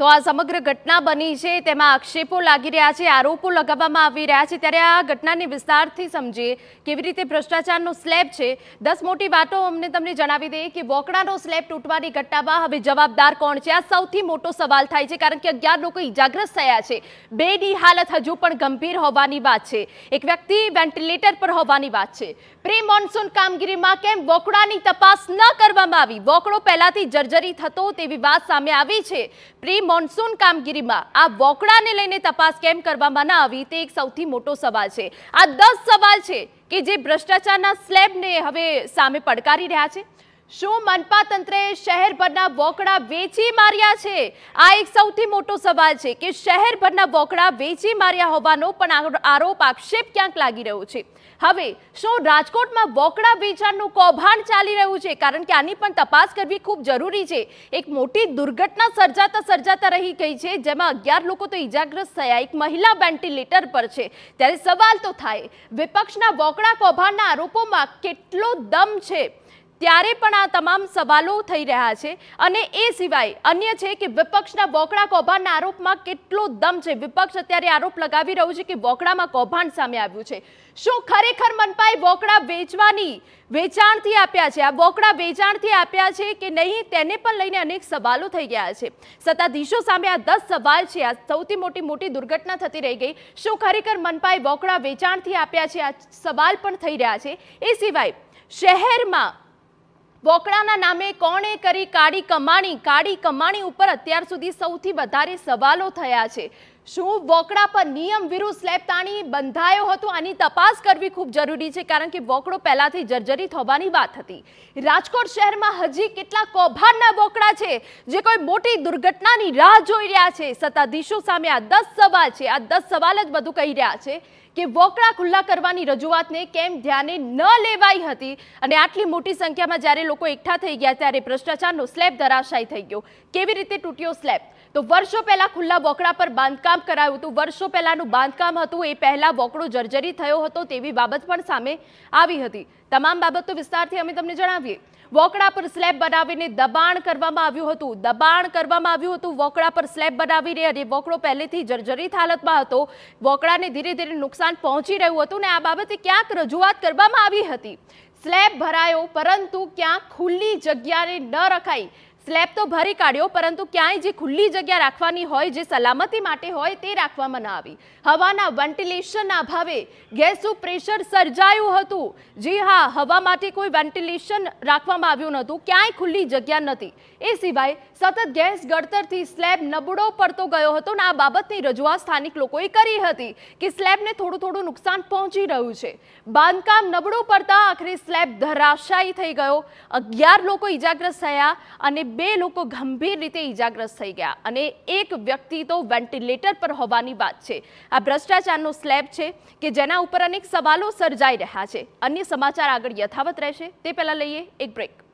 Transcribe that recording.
તો આ સમગ્ર ઘટના બની છે તેમાં આક્ષેપો લાગી રહ્યા છે આરોપો લગાવવામાં આવી રહ્યા છે ત્યારે આ ઘટનાને વિસ્તારથી સમજીએ કેવી રીતે ભ્રષ્ટાચારનો સ્લેબ છે દસ મોટી વાતો અમને તમને જણાવી દઈએ કે વોકડાનો સ્લેબ તૂટવાની ઘટનામાં હવે જવાબદાર કોણ છે આ સૌથી મોટો સવાલ થાય છે કારણ કે અગિયાર લોકો ઇજાગ્રસ્ત થયા છે બેની હાલત હજુ પણ ગંભીર હોવાની વાત છે એક વ્યક્તિ વેન્ટિલેટર પર હોવાની વાત છે પ્રી મોન્સૂન કામગીરીમાં કેમ વોકડાની તપાસ ન કરવામાં આવી વોકડો પહેલાથી જર્જરી થતો તેવી વાત સામે આવી છે પ્રી મોન્સૂન કામગીરીમાં આ બોકડાને લઈને તપાસ કેમ કરવામાં ન આવી તે એક સૌથી મોટો સવાલ છે આ દસ સવાલ છે કે જે ભ્રષ્ટાચારના સ્લેબને હવે સામે પડકારી રહ્યા છે શું મનપા તંત્રે શહેરભરના બોકડા વેચી માર્યા છે આ એક સૌથી મોટો સવાલ છે કે શહેરભરના બોકડા વેચી માર્યા હોવાનો પણ આરોપ આક્ષેપ ક્યાંક લાગી રહ્યો છે હવે શું રાજકોટમાં બોકડા વેચાણનું કૌભાંડ ચાલી રહ્યું છે કારણ કે આની પણ તપાસ કરવી ખૂબ જરૂરી છે એક મોટી દુર્ઘટના સર્જાતા સર્જાતા રહી ગઈ છે જેમાં અગિયાર લોકો તો ઇજાગ્રસ્ત થયા એક મહિલા વેન્ટિલેટર પર છે ત્યારે સવાલ તો થાય વિપક્ષના બોકડા કૌભાંડના આરોપોમાં કેટલો દમ છે ત્યારે પણ આ તમામ સવાલો થઈ રહ્યા છે અને એ સિવાય અન્ય છે કે વિપક્ષના બોકડા કૌભાંડના આરોપમાં કેટલો દમ છે વિપક્ષ અત્યારે આરોપ લગાવી રહ્યું છે કે બોકડામાં કૌભાંડ સામે આવ્યું છે શું ખરેખર મનપાએ બોકડા વેચવાની વેચાણથી આપ્યા છે આ બોકડા વેચાણથી આપ્યા છે કે નહીં તેને પણ લઈને અનેક સવાલો થઈ ગયા છે સત્તાધીશો સામે આ દસ સવાલ છે આ સૌથી મોટી મોટી દુર્ઘટના થતી રહી ગઈ શું ખરેખર મનપાએ બોકડા વેચાણથી આપ્યા છે આ સવાલ પણ થઈ રહ્યા છે એ સિવાય શહેરમાં બોકડાના નામે કોણે કરી કાળી કમાણી કાળી કમાણી ઉપર અત્યાર સુધી સૌથી વધારે સવાલો થયા છે શું વોકડા પર નિયમ વિરુદ્ધ સ્લેબ તાણી બંધાયો હતો આની તપાસ કરવી ખૂબ જરૂરી છે કારણ કે વોકડો પહેલાથી જર્જરી થવાની વાત હતી રાજકોટ શહેરમાં હજી કેટલા કૌભાંડના વોકડા છે જે કોઈ મોટી દુર્ઘટનાની રાહ જોઈ રહ્યા છે સત્તાધીશો સામે આ દસ સવાલ છે આ દસ સવાલ જ બધું કહી રહ્યા છે કે વોકડા ખુલ્લા કરવાની રજૂઆતને કેમ ધ્યાને ન લેવાઈ હતી અને આટલી મોટી સંખ્યામાં જ્યારે લોકો એકઠા થઈ ગયા ત્યારે ભ્રષ્ટાચારનો સ્લેબ ધરાશાય થઈ ગયો કેવી રીતે તૂટ્યો સ્લેબ તો વર્ષો પહેલાં ખુલ્લા વોકડા પર બાંધકામ કરાયું હતું વર્ષો પહેલાંનું બાંધકામ હતું એ પહેલાં વોકડો જર્જરી થયો હતો તેવી બાબત પણ સામે આવી હતી તમામ બાબતો વિસ્તારથી અમે તમને જણાવીએ વોકડા પર સ્લેબ બનાવીને દબાણ કરવામાં આવ્યું હતું દબાણ કરવામાં આવ્યું હતું વોકડા પર સ્લેબ બનાવીને અને વોકડો પહેલેથી જર્જરિત હાલતમાં હતો વોકડાને ધીરે ધીરે નુકસાન પહોંચી રહ્યું હતું ને આ બાબતે ક્યાંક રજૂઆત કરવામાં આવી હતી સ્લેબ ભરાયો પરંતુ ક્યાંક ખુલ્લી જગ્યાને ન રખાઈ સ્લેબ તો ભરી કાઢ્યો પરંતુ ક્યાંય જે ખુલ્લી જગ્યા રાખવાની હોય જે સલામતી માટે હોય તે રાખવામાં ન આવી હવાના વેન્ટિલેશનના અભાવે ગેસનું પ્રેશર સર્જાયું હતું જી હા હવા માટે કોઈ વેન્ટિલેશન રાખવામાં આવ્યું નહોતું ક્યાંય ખુલ્લી જગ્યા નથી એ સિવાય સતત ગેસ ગળતરથી સ્લેબ નબળો પડતો ગયો હતો અને આ બાબતની રજૂઆત સ્થાનિક લોકોએ કરી હતી કે સ્લેબને થોડું થોડું નુકસાન પહોંચી રહ્યું છે બાંધકામ નબળું પડતા આખરે સ્લેબ ધરાશાયી થઈ ગયો અગિયાર લોકો ઇજાગ્રસ્ત થયા અને બે લોકો ગંભીર રીતે ઈજાગ્રસ્ત થઈ ગયા અને એક વ્યક્તિ તો વેન્ટિલેટર પર હોવાની વાત છે આ ભ્રષ્ટાચારનો સ્લેબ છે કે જેના ઉપર અનેક સવાલો સર્જાઈ રહ્યા છે અન્ય સમાચાર આગળ યથાવત રહેશે તે પહેલાં લઈએ એક બ્રેક